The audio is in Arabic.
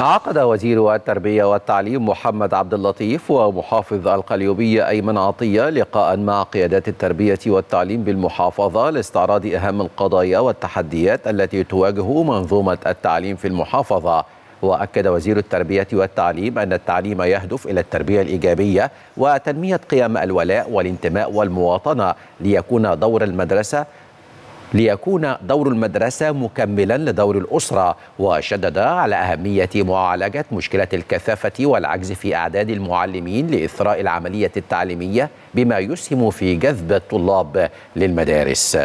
عقد وزير التربية والتعليم محمد عبد اللطيف ومحافظ القليوبية أيمن عطية لقاء مع قيادات التربية والتعليم بالمحافظة لاستعراض أهم القضايا والتحديات التي تواجه منظومة التعليم في المحافظة وأكد وزير التربية والتعليم أن التعليم يهدف إلى التربية الإيجابية وتنمية قيم الولاء والانتماء والمواطنة ليكون دور المدرسة ليكون دور المدرسة مكملا لدور الأسرة وشدد على أهمية معالجة مشكلة الكثافة والعجز في أعداد المعلمين لإثراء العملية التعليمية بما يسهم في جذب الطلاب للمدارس